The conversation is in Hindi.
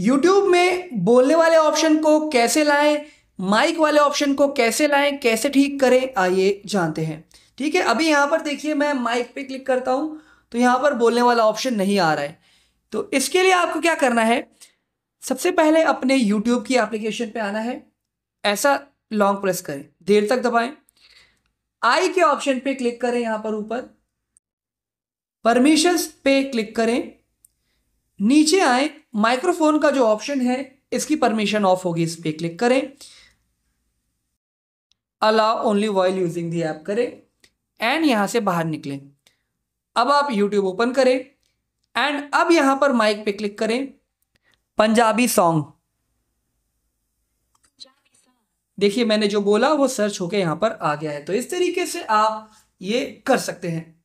यूट्यूब में बोलने वाले ऑप्शन को कैसे लाएं माइक वाले ऑप्शन को कैसे लाएं कैसे ठीक करें आइए जानते हैं ठीक है अभी यहां पर देखिए मैं माइक पे क्लिक करता हूं तो यहां पर बोलने वाला ऑप्शन नहीं आ रहा है तो इसके लिए आपको क्या करना है सबसे पहले अपने यूट्यूब की एप्लीकेशन पे आना है ऐसा लॉन्ग प्रेस करें देर तक दबाएं आई के ऑप्शन पे क्लिक करें यहां पर ऊपर परमिशंस पे क्लिक करें नीचे आए माइक्रोफोन का जो ऑप्शन है इसकी परमिशन ऑफ होगी इस पर क्लिक करें allow only while using the app करें एंड यहां से बाहर निकलें अब आप यूट्यूब ओपन करें एंड अब यहां पर माइक पे क्लिक करें पंजाबी सॉन्ग देखिए मैंने जो बोला वो सर्च होके यहां पर आ गया है तो इस तरीके से आप ये कर सकते हैं